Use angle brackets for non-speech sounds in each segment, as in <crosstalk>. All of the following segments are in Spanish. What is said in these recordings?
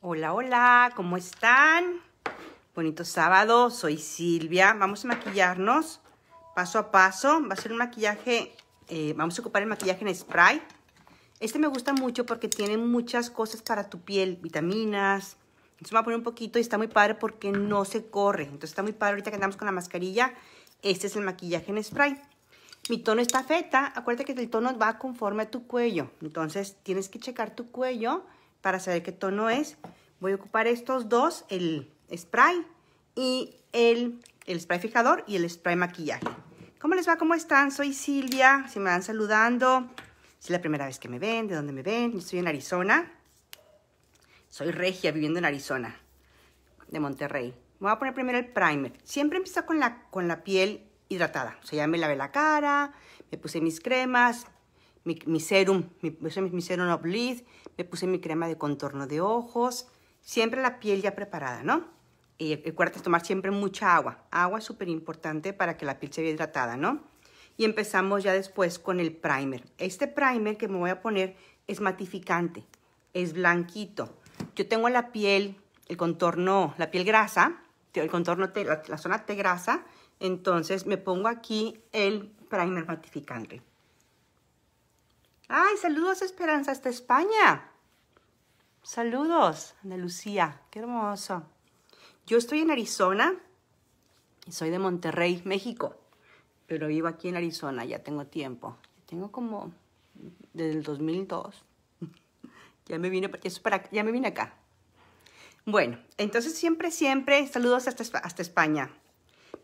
Hola, hola, ¿cómo están? Bonito sábado, soy Silvia. Vamos a maquillarnos paso a paso. Va a ser un maquillaje, eh, vamos a ocupar el maquillaje en spray. Este me gusta mucho porque tiene muchas cosas para tu piel, vitaminas. Entonces me voy a poner un poquito y está muy padre porque no se corre. Entonces está muy padre ahorita que andamos con la mascarilla. Este es el maquillaje en spray. Mi tono está feta. Acuérdate que el tono va conforme a tu cuello. Entonces tienes que checar tu cuello para saber qué tono es. Voy a ocupar estos dos, el spray y el, el spray fijador y el spray maquillaje. ¿Cómo les va? ¿Cómo están? Soy Silvia, si me van saludando. Si es la primera vez que me ven, de dónde me ven. estoy en Arizona. Soy regia viviendo en Arizona, de Monterrey. voy a poner primero el primer. Siempre empiezo con la, con la piel hidratada. O sea, ya me lavé la cara, me puse mis cremas, mi, serum, mi, puse mi, serum me puse mi crema de contorno de ojos, siempre la piel ya preparada, ¿no? Y es tomar siempre mucha agua. Agua es súper importante para que la piel se vea hidratada, ¿no? Y empezamos ya después con el primer. Este primer que me voy a poner es matificante, es blanquito. Yo tengo la piel, el contorno, la piel grasa, el contorno, la, la zona T grasa, entonces me pongo aquí el primer matificante. Ay, saludos Esperanza hasta España. Saludos, Andalucía, qué hermoso. Yo estoy en Arizona y soy de Monterrey, México, pero vivo aquí en Arizona, ya tengo tiempo. Tengo como desde el 2002. ya, me vine, para, ya me vine acá. Bueno, entonces siempre, siempre, saludos hasta, España.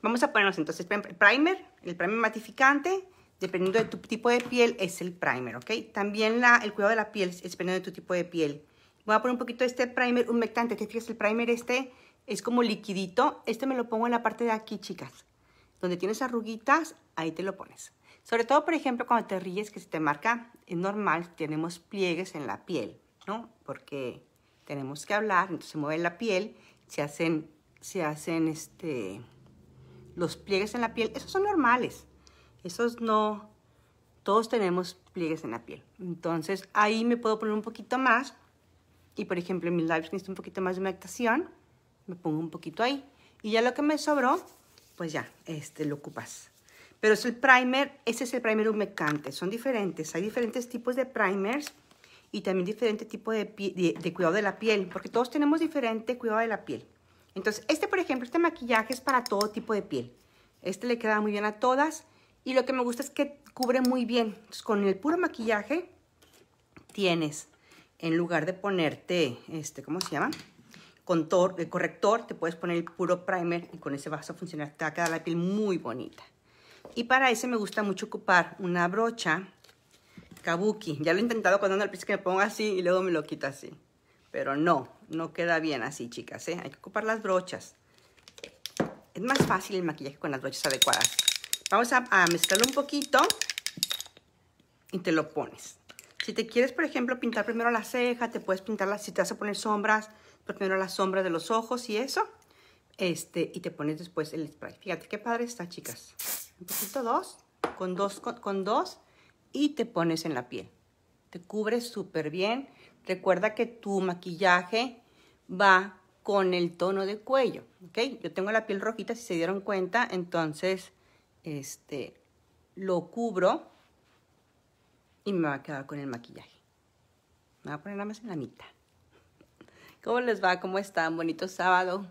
Vamos a ponernos entonces primer, el primer matificante dependiendo de tu tipo de piel, es el primer, ¿ok? También el cuidado de la piel, es dependiendo de tu tipo de piel. Voy a poner un poquito de este primer humectante. Te fíjate, el primer este es como liquidito. Este me lo pongo en la parte de aquí, chicas. Donde tienes arruguitas, ahí te lo pones. Sobre todo, por ejemplo, cuando te ríes, que se te marca, es normal, tenemos pliegues en la piel, ¿no? Porque tenemos que hablar, entonces se mueve la piel, se hacen, se hacen este, los pliegues en la piel. Esos son normales. Esos no, todos tenemos pliegues en la piel. Entonces ahí me puedo poner un poquito más. Y por ejemplo, en mis labios necesito un poquito más de humectación. Me pongo un poquito ahí. Y ya lo que me sobró, pues ya, este, lo ocupas. Pero es el primer, ese es el primer humectante. Son diferentes. Hay diferentes tipos de primers y también diferente tipo de cuidado de la piel. Porque todos tenemos diferente cuidado de la piel. Entonces, este, por ejemplo, este maquillaje es para todo tipo de piel. Este le queda muy bien a todas. Y lo que me gusta es que cubre muy bien. Entonces, con el puro maquillaje tienes, en lugar de ponerte, este, ¿cómo se llama? Contor, el corrector, te puedes poner el puro primer y con ese vas a funcionar. Te va a quedar la piel muy bonita. Y para ese me gusta mucho ocupar una brocha kabuki. Ya lo he intentado cuando ando al piso que me pongo así y luego me lo quito así. Pero no, no queda bien así, chicas. ¿eh? Hay que ocupar las brochas. Es más fácil el maquillaje con las brochas adecuadas. Vamos a, mezclarlo un poquito y te lo pones. Si te quieres, por ejemplo, pintar primero la ceja, te puedes pintar las, si te vas a poner sombras, pues primero la sombra de los ojos y eso. Este, y te pones después el spray. Fíjate qué padre está, chicas. Un poquito dos, con dos, con, con dos, y te pones en la piel. Te cubres súper bien. Recuerda que tu maquillaje va con el tono de cuello, ¿ok? Yo tengo la piel rojita, si se dieron cuenta, entonces este, lo cubro y me va a quedar con el maquillaje. Me voy a poner nada más en la mitad. ¿Cómo les va? ¿Cómo están? Bonito sábado.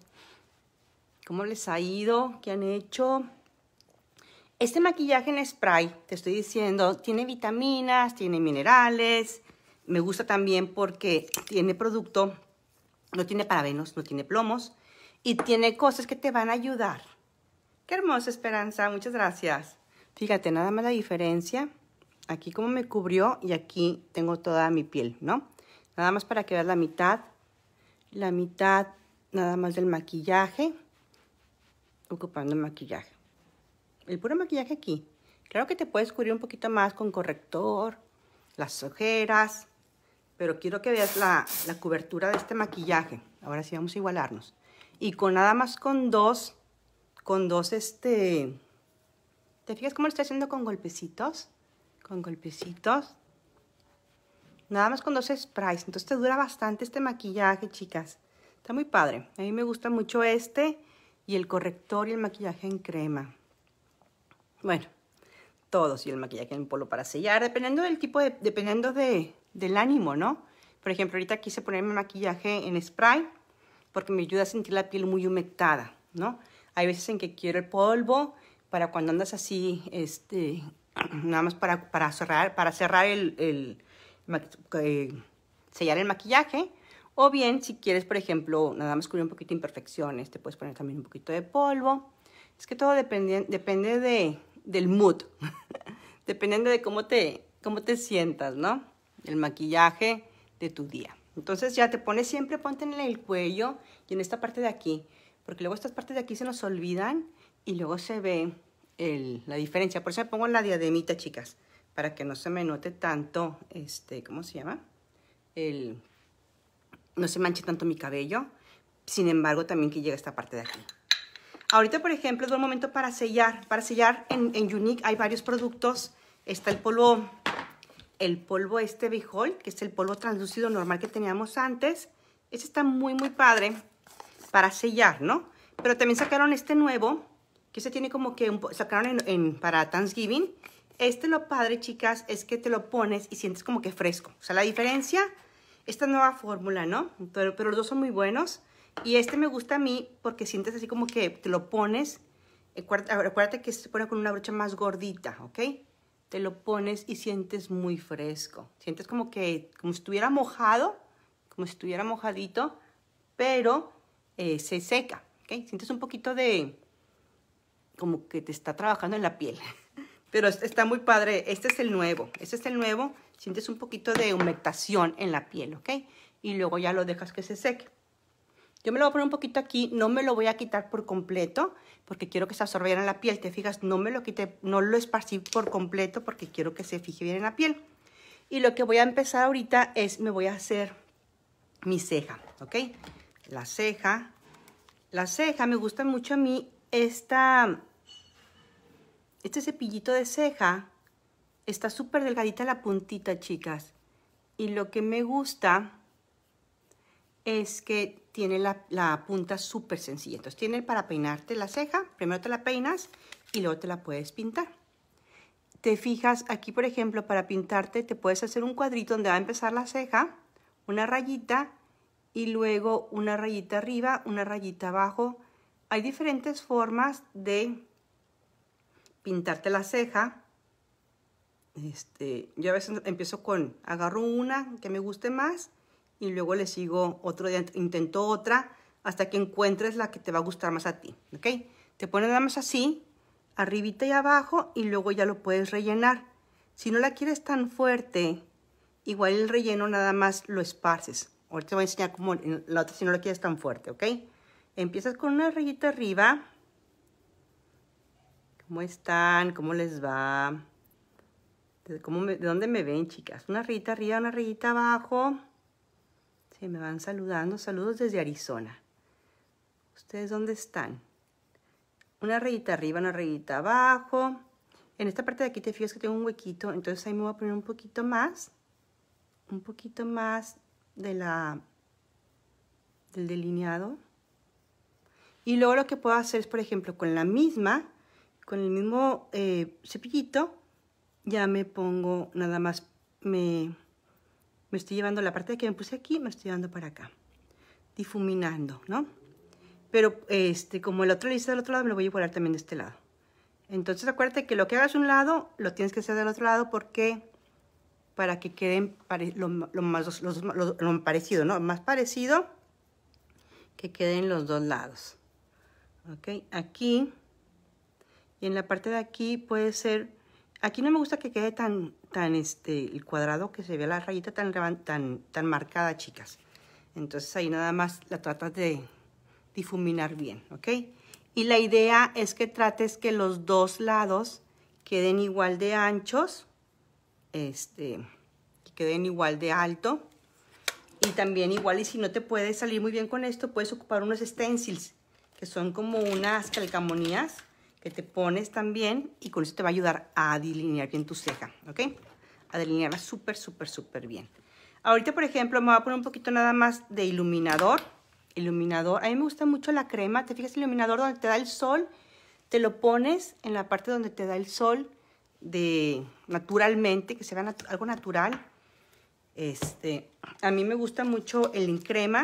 ¿Cómo les ha ido? ¿Qué han hecho? Este maquillaje en spray, te estoy diciendo, tiene vitaminas, tiene minerales. Me gusta también porque tiene producto, no tiene parabenos, no tiene plomos y tiene cosas que te van a ayudar hermosa esperanza, muchas gracias. Fíjate, nada más la diferencia. Aquí como me cubrió y aquí tengo toda mi piel, ¿no? Nada más para que veas la mitad. La mitad nada más del maquillaje. Ocupando maquillaje. El puro maquillaje aquí. Claro que te puedes cubrir un poquito más con corrector, las ojeras, pero quiero que veas la, la, cobertura de este maquillaje. Ahora sí vamos a igualarnos. Y con nada más con dos con dos, este... ¿Te fijas cómo lo estoy haciendo con golpecitos? Con golpecitos. Nada más con dos sprays. Entonces te dura bastante este maquillaje, chicas. Está muy padre. A mí me gusta mucho este y el corrector y el maquillaje en crema. Bueno, todos y el maquillaje en polvo para sellar, dependiendo del tipo de, dependiendo del ánimo, ¿no? Por ejemplo, ahorita quise ponerme maquillaje en spray porque me ayuda a sentir la piel muy humectada, ¿no? Hay veces en que quiero el polvo para cuando andas así, este, <clears throat> nada más para, cerrar, para cerrar el, eh, sellar el maquillaje. O bien, si quieres, por ejemplo, nada más cubrir un poquito de imperfecciones, te puedes poner también un poquito de polvo. Es que todo depende, depende de, del mood, <laughs> dependiendo de cómo te, cómo te sientas, ¿no? El maquillaje de tu día. Entonces ya te pones siempre, ponte en el cuello y en esta parte de aquí porque luego estas partes de aquí se nos olvidan y luego se ve la diferencia. Por eso me pongo la diademita, chicas, para que no se me note tanto, este, ¿cómo se llama? no se manche tanto mi cabello. Sin embargo, también que llega esta parte de aquí. Ahorita, por ejemplo, es buen momento para sellar. Para sellar en, en Unique hay varios productos. Está el polvo, el polvo este Behold, que es el polvo translúcido normal que teníamos antes. Este está muy, muy padre para sellar, ¿no? Pero también sacaron este nuevo, que se tiene como que sacaron en, para Thanksgiving. Este lo padre, chicas, es que te lo pones y sientes como que fresco. O sea, la diferencia, esta nueva fórmula, ¿no? Pero, pero los dos son muy buenos. Y este me gusta a mí porque sientes así como que te lo pones. Acuérdate que se pone con una brocha más gordita, ¿ok? Te lo pones y sientes muy fresco. Sientes como que, como si estuviera mojado, como si estuviera mojadito, pero eh, se seca. ¿okay? Sientes un poquito de, como que te está trabajando en la piel. <laughs> Pero está muy padre. Este es el nuevo. Este es el nuevo. Sientes un poquito de humectación en la piel, ¿ok? Y luego ya lo dejas que se seque. Yo me lo voy a poner un poquito aquí. No me lo voy a quitar por completo porque quiero que se absorba en la piel. Te fijas, no me lo quité, no lo esparcí por completo porque quiero que se fije bien en la piel. Y lo que voy a empezar ahorita es, me voy a hacer mi ceja, ¿ok? la ceja. La ceja, me gusta mucho a mí esta, este cepillito de ceja. Está súper delgadita la puntita, chicas. Y lo que me gusta es que tiene la, punta súper sencilla. Entonces, tiene para peinarte la ceja. Primero te la peinas y luego te la puedes pintar. Te fijas, aquí por ejemplo, para pintarte te puedes hacer un cuadrito donde va a empezar la ceja, una rayita y luego una rayita arriba, una rayita abajo. Hay diferentes formas de pintarte la ceja. Este, yo a veces empiezo con, agarro una que me guste más y luego le sigo otro día, intento otra hasta que encuentres la que te va a gustar más a ti, ¿ok? Te pones nada más así, arribita y abajo y luego ya lo puedes rellenar. Si no la quieres tan fuerte, igual el relleno nada más lo esparces. Ahorita te voy a enseñar cómo la otra si no lo quieres tan fuerte, ¿ok? Empiezas con una rayita arriba. ¿Cómo están? ¿Cómo les va? ¿De, dónde me ven, chicas? Una rayita arriba, una rayita abajo. Sí, me van saludando. Saludos desde Arizona. ¿Ustedes dónde están? Una rayita arriba, una rayita abajo. En esta parte de aquí te fijas que tengo un huequito, entonces ahí me voy a poner un poquito más. Un poquito más de la, del delineado. Y luego lo que puedo hacer es, por ejemplo, con la misma, con el mismo eh, cepillito, ya me pongo nada más, me, me estoy llevando la parte que me puse aquí, me estoy llevando para acá, difuminando, ¿no? Pero este, como el otro hice del otro lado, me lo voy a llevar también de este lado. Entonces acuérdate que lo que hagas un lado, lo tienes que hacer del otro lado porque para que queden lo, más, los, los, parecido, ¿no? Más parecido que queden los dos lados. ¿Ok? Aquí y en la parte de aquí puede ser... Aquí no me gusta que quede tan, tan este, el cuadrado, que se vea la rayita tan, tan, tan marcada, chicas. Entonces ahí nada más la tratas de difuminar bien, ¿ok? Y la idea es que trates que los dos lados queden igual de anchos, este, que queden igual de alto. Y también igual, y si no te puedes salir muy bien con esto, puedes ocupar unos stencils, que son como unas calcamonías que te pones también y con eso te va a ayudar a delinear bien tu ceja, ¿ok? A delinearla súper, súper, súper bien. Ahorita, por ejemplo, me voy a poner un poquito nada más de iluminador. Iluminador. A mí me gusta mucho la crema. ¿Te fijas el iluminador donde te da el sol? Te lo pones en la parte donde te da el sol de naturalmente, que se vea algo natural. Este, a mí me gusta mucho el crema,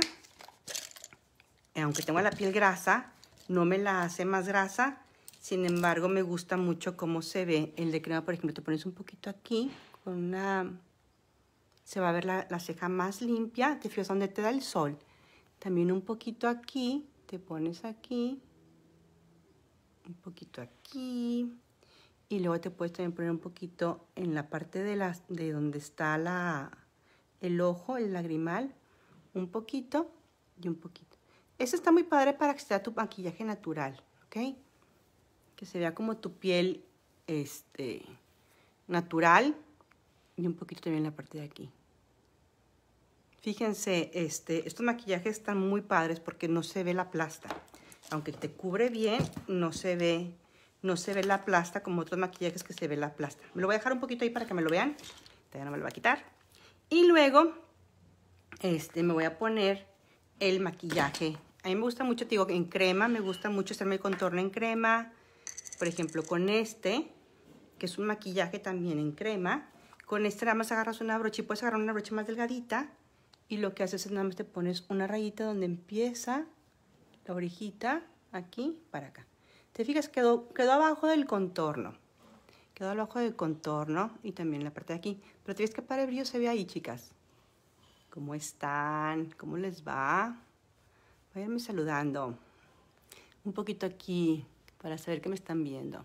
eh, aunque tengo la piel grasa, no me la hace más grasa. Sin embargo, me gusta mucho cómo se ve el de crema. Por ejemplo, te pones un poquito aquí con una... Se va a ver la, ceja más limpia. Te fijas donde te da el sol. También un poquito aquí. Te pones aquí. Un poquito aquí y luego te puedes también poner un poquito en la parte de, las de donde está el ojo, el lagrimal, un poquito y un poquito. Eso está muy padre para que sea tu maquillaje natural, ¿ok? Que se vea como tu piel este, natural y un poquito también la parte de aquí. Fíjense, este, estos maquillajes están muy padres porque no se ve la plasta. Aunque te cubre bien, no se ve no se ve la plasta como otros maquillajes que se ve la plasta. Me lo voy a dejar un poquito ahí para que me lo vean. Todavía no me lo va a quitar. Y luego este, me voy a poner el maquillaje. A mí me gusta mucho, te digo, en crema. Me gusta mucho hacerme el contorno en crema. Por ejemplo, con este, que es un maquillaje también en crema. Con este nada más agarras una brocha y puedes agarrar una brocha más delgadita. Y lo que haces es nada más te pones una rayita donde empieza la orejita, aquí para acá. Te fijas, quedó, quedó abajo del contorno. Quedó abajo del contorno y también la parte de aquí. Pero te ves que para el brillo se ve ahí, chicas. ¿Cómo están? ¿Cómo les va? Váyanme saludando. Un poquito aquí para saber que me están viendo.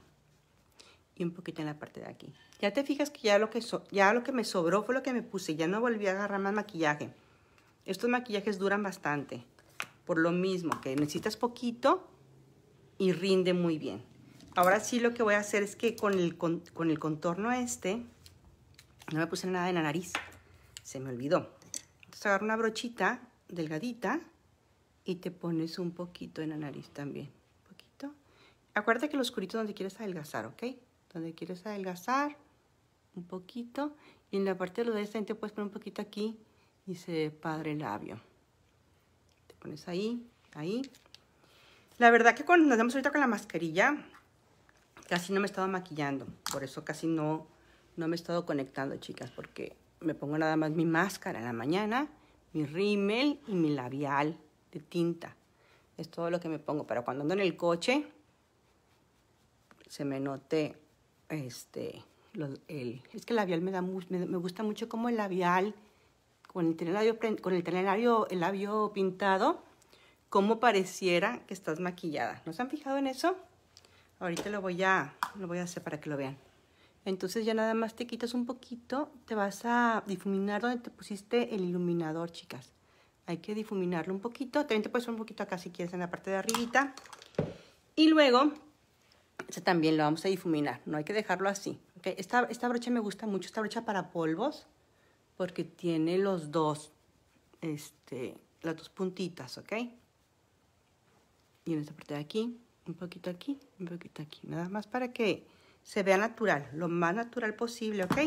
Y un poquito en la parte de aquí. Ya te fijas que ya lo que, ya lo que me sobró fue lo que me puse. Ya no volví a agarrar más maquillaje. Estos maquillajes duran bastante. Por lo mismo, que necesitas poquito y rinde muy bien. Ahora sí lo que voy a hacer es que con el, con, el contorno este, no me puse nada en la nariz, se me olvidó. Entonces agarro una brochita delgadita y te pones un poquito en la nariz también. Un poquito. Acuérdate que lo oscurito donde quieres adelgazar, ¿ok? Donde quieres adelgazar, un poquito. Y en la parte de los te puedes poner un poquito aquí y se padre el labio. Te pones ahí, ahí. La verdad que cuando nos vemos ahorita con la mascarilla, casi no me he estado maquillando. Por eso casi no, no me he estado conectando, chicas, porque me pongo nada más mi máscara en la mañana, mi rímel y mi labial de tinta. Es todo lo que me pongo. Pero cuando ando en el coche, se me note este... el, es que el labial me, da, me, gusta mucho como el labial, con el, labio, con el el labio pintado, como pareciera que estás maquillada. ¿Nos han fijado en eso? Ahorita lo voy a, lo voy a hacer para que lo vean. Entonces ya nada más te quitas un poquito, te vas a difuminar donde te pusiste el iluminador, chicas. Hay que difuminarlo un poquito. También te puedes un poquito acá si quieres en la parte de arribita. Y luego, este también lo vamos a difuminar. No hay que dejarlo así. Esta, esta brocha me gusta mucho, esta brocha para polvos, porque tiene los dos, este, las dos puntitas, ¿ok? y en esta parte de aquí, un poquito aquí, un poquito aquí, nada más para que se vea natural, lo más natural posible, ¿ok?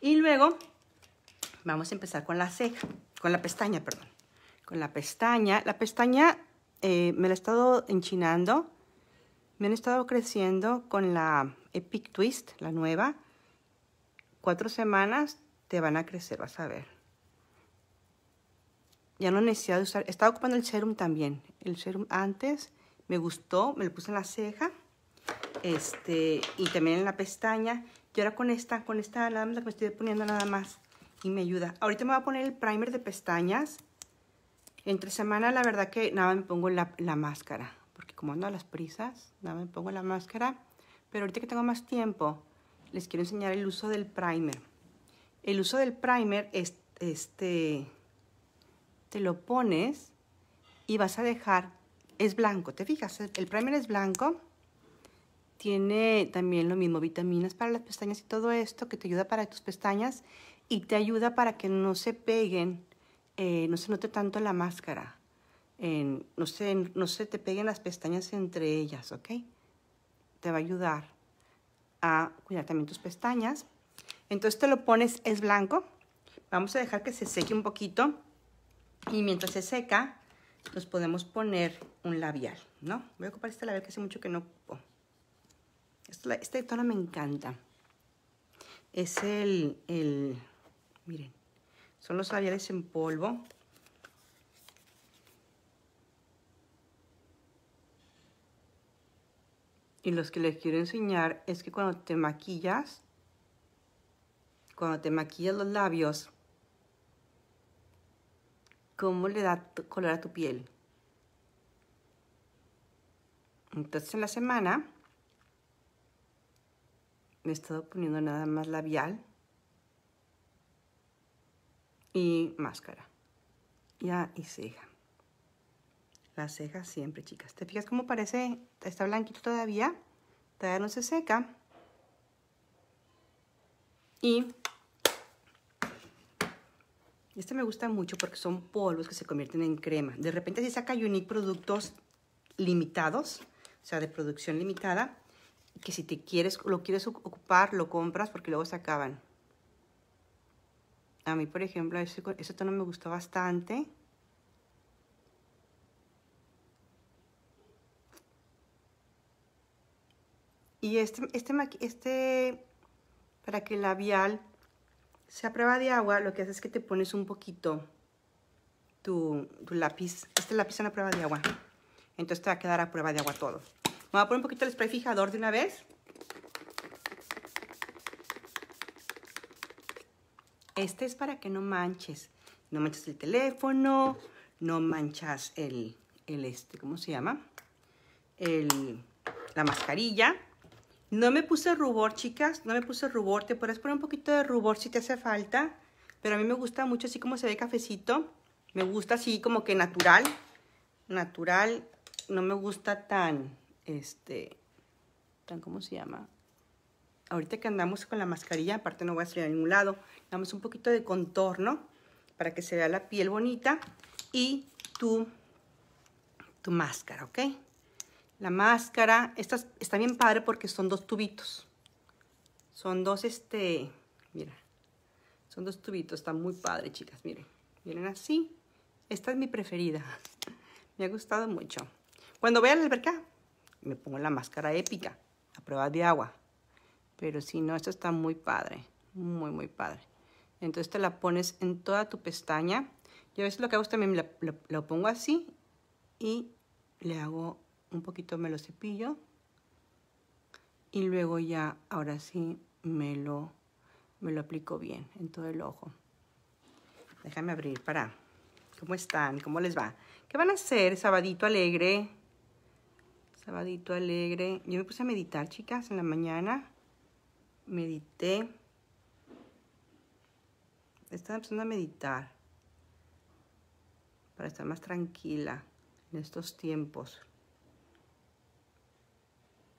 Y luego vamos a empezar con la ceja, con la pestaña, perdón, con la pestaña. La pestaña eh, me la he estado enchinando, me han estado creciendo con la Epic Twist, la nueva. Cuatro semanas te van a crecer, vas a ver ya no necesito usar. Estaba ocupando el serum también. El serum antes me gustó, me lo puse en la ceja este y también en la pestaña. Y ahora con esta, con esta nada que me estoy poniendo nada más y me ayuda. Ahorita me voy a poner el primer de pestañas. Entre semana la verdad que nada me pongo la, la máscara. Porque como ando a las prisas, nada me pongo la máscara. Pero ahorita que tengo más tiempo, les quiero enseñar el uso del primer. El uso del primer es este te lo pones y vas a dejar, es blanco, ¿te fijas? El primer es blanco, tiene también lo mismo, vitaminas para las pestañas y todo esto, que te ayuda para tus pestañas y te ayuda para que no se peguen, eh, no se note tanto la máscara, no, se, no se te peguen las pestañas entre ellas, ¿ok? Te va a ayudar a cuidar también tus pestañas. Entonces te lo pones, es blanco. Vamos a dejar que se seque un poquito. Y mientras se seca, nos podemos poner un labial, ¿no? Voy a ocupar este labial que hace mucho que no ocupo. Este, este, tono me encanta. Es el, el, miren, son los labiales en polvo. Y los que les quiero enseñar es que cuando te maquillas, cuando te maquillas los labios, cómo le da color a tu piel. Entonces en la semana me he estado poniendo nada más labial y máscara. Ya ah, y ceja. La ceja siempre, chicas. ¿Te fijas cómo parece? Está blanquito todavía. Todavía no se seca. Y este me gusta mucho porque son polvos que se convierten en crema. De repente si saca Unique productos limitados, o sea, de producción limitada, que si te quieres, lo quieres ocupar, lo compras porque luego se acaban. A mí, por ejemplo, ese, tono me gustó bastante. Y este, este, este para que el labial sea prueba de agua, lo que haces es que te pones un poquito tu, lápiz. Este lápiz es una prueba de agua. Entonces te va a quedar a prueba de agua todo. Me voy a poner un poquito el spray fijador de una vez. Este es para que no manches. No manches el teléfono, no manchas el, el este, ¿cómo se llama? El, la mascarilla. No me puse rubor, chicas, no me puse rubor. Te puedes poner un poquito de rubor si te hace falta, pero a mí me gusta mucho así como se ve cafecito. Me gusta así como que natural, natural. No me gusta tan, este, tan, ¿cómo se llama? Ahorita que andamos con la mascarilla, aparte no voy a salir a ningún lado. Damos un poquito de contorno para que se vea la piel bonita y tu, tu máscara, ¿ok? la máscara. Esta está bien padre porque son dos tubitos. Son dos, este, mira, son dos tubitos. Está muy padre, chicas, miren. Vienen así. Esta es mi preferida. <laughs> Me ha gustado mucho. Cuando voy a la alberca, me pongo la máscara épica a prueba de agua. Pero si no, esta está muy padre. Muy, muy padre. Entonces te la pones en toda tu pestaña. Yo a veces lo que hago es también lo pongo así y le hago un poquito me lo cepillo y luego ya ahora sí me lo me lo aplico bien en todo el ojo déjame abrir para cómo están cómo les va qué van a hacer sabadito alegre sabadito alegre yo me puse a meditar chicas en la mañana medité estaba empezando a meditar para estar más tranquila en estos tiempos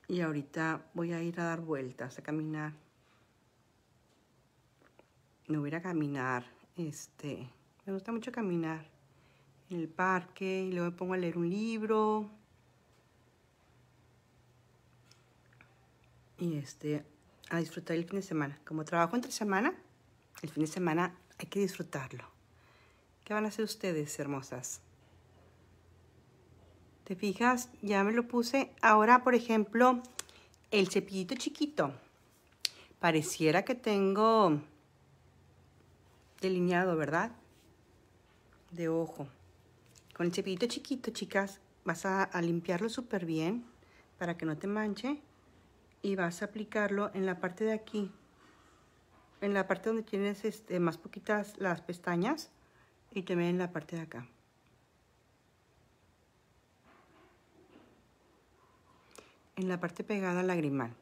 y ahorita voy a ir a dar vueltas, a caminar. Me voy a caminar, este, me gusta mucho caminar en el parque y luego me pongo a leer un libro. Y este, a disfrutar el fin de semana. Como trabajo entre semana, el fin de semana hay que disfrutarlo. ¿Qué van a hacer ustedes, hermosas? ¿Te fijas? Ya me lo puse. Ahora, por ejemplo, el cepillito chiquito. Pareciera que tengo delineado, ¿verdad? De ojo. Con el cepillito chiquito, chicas, vas a, limpiarlo súper bien para que no te manche. Y vas a aplicarlo en la parte de aquí. En la parte donde tienes este, más poquitas las pestañas. Y también en la parte de acá. en la parte pegada lagrimal.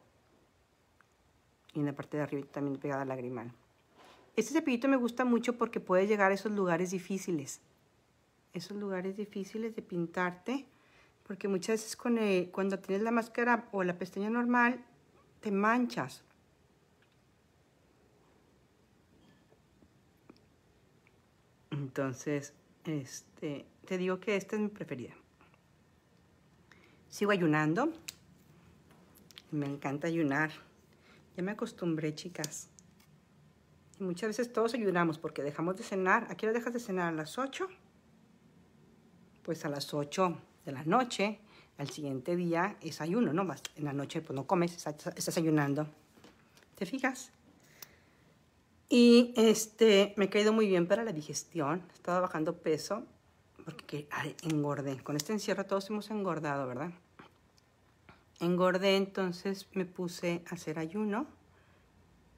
Y en la parte de arriba también pegada lagrimal. Este cepillito me gusta mucho porque puede llegar a esos lugares difíciles. Esos lugares difíciles de pintarte. Porque muchas veces cuando tienes la máscara o la pestaña normal, te manchas. Entonces, este, te digo que esta es mi preferida. Sigo ayunando. Me encanta ayunar. Ya me acostumbré, chicas. Y muchas veces todos ayunamos porque dejamos de cenar. ¿A qué dejas de cenar? ¿A las 8? Pues a las 8 de la noche. Al siguiente día es ayuno, ¿no? Más en la noche pues no comes, estás ayunando. ¿Te fijas? Y este, me ha caído muy bien para la digestión. Estaba bajando peso porque engordé. Con este encierro todos hemos engordado, ¿verdad? engordé, entonces me puse a hacer ayuno.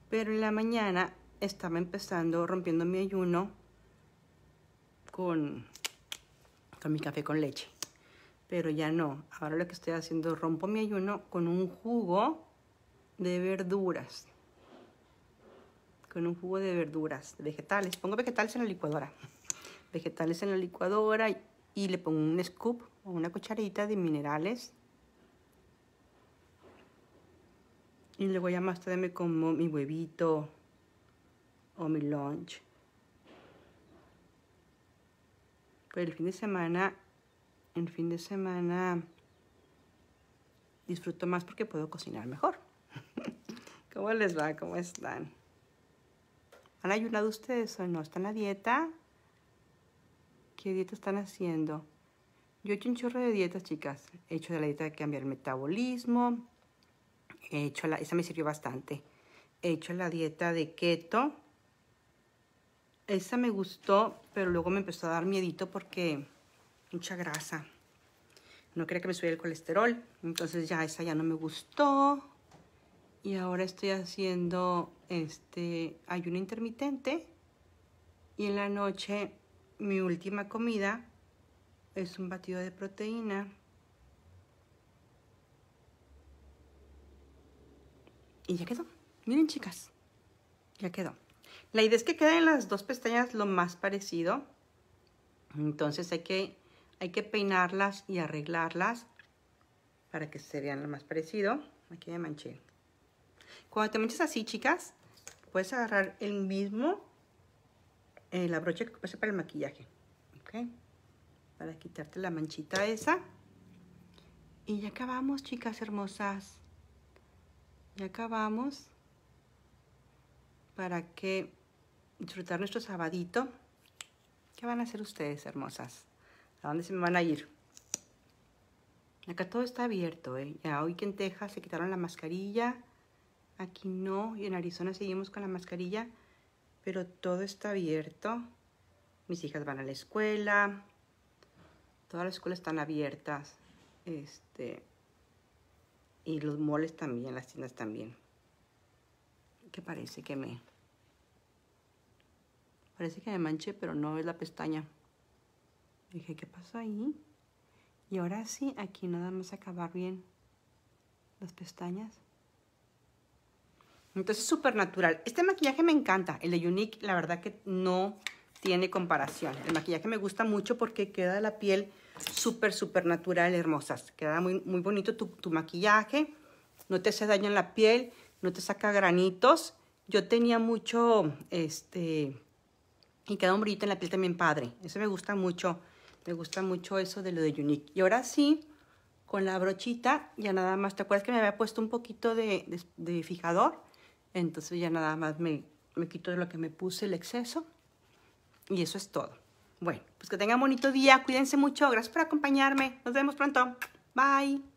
Pero en la mañana estaba empezando, rompiendo mi ayuno con, con mi café con leche. Pero ya no. Ahora lo que estoy haciendo es rompo mi ayuno con un jugo de verduras. Con un jugo de verduras, vegetales. Pongo vegetales en la licuadora. <laughs> Vegetales en la licuadora y le pongo un scoop o una cucharita de minerales Y luego ya más tarde como mi huevito o mi lunch. Pero el fin de semana, el fin de semana disfruto más porque puedo cocinar mejor. <laughs> ¿Cómo les va? ¿Cómo están? ¿Han ayunado ustedes o no? ¿Están la dieta? ¿Qué dieta están haciendo? Yo he hecho un chorro de dietas, chicas. He hecho la dieta de cambiar el metabolismo, He hecho la, esa me sirvió bastante. He hecho la dieta de keto. Esa me gustó, pero luego me empezó a dar miedito porque mucha grasa. No quería que me subiera el colesterol. Entonces ya esa ya no me gustó. Y ahora estoy haciendo este ayuno intermitente. Y en la noche mi última comida es un batido de proteína Y ya quedó. Miren, chicas. Ya quedó. La idea es que queden las dos pestañas lo más parecido. Entonces hay que, hay que peinarlas y arreglarlas para que se vean lo más parecido. Aquí me manché. Cuando te manches así, chicas, puedes agarrar el mismo, eh, la brocha que usé para el maquillaje. ¿Ok? Para quitarte la manchita esa. Y ya acabamos, chicas hermosas y acabamos para que disfrutar nuestro sabadito. ¿Qué van a hacer ustedes, hermosas? ¿A dónde se me van a ir? Acá todo está abierto, ¿eh? Ya hoy que en Texas se quitaron la mascarilla, aquí no, y en Arizona seguimos con la mascarilla, pero todo está abierto. Mis hijas van a la escuela, todas las escuelas están abiertas. Este, y los moles también, las tiendas también. ¿Qué parece que me... Parece que me manché, pero no es la pestaña. Dije, ¿qué pasó ahí? Y ahora sí, aquí nada más acabar bien las pestañas. Entonces, súper natural. Este maquillaje me encanta. El de Unique, la verdad que no tiene comparación. El maquillaje me gusta mucho porque queda la piel súper, súper natural, hermosas. Queda muy, muy bonito tu, maquillaje, no te hace daño en la piel, no te saca granitos. Yo tenía mucho, este, y queda un brillito en la piel también padre. Eso me gusta mucho, me gusta mucho eso de lo de Unique. Y ahora sí, con la brochita, ya nada más, ¿te acuerdas que me había puesto un poquito de, de, fijador? Entonces ya nada más me, me quito de lo que me puse el exceso. Y eso es todo. Bueno. Pues que tengan bonito día, cuídense mucho, gracias por acompañarme, nos vemos pronto, bye.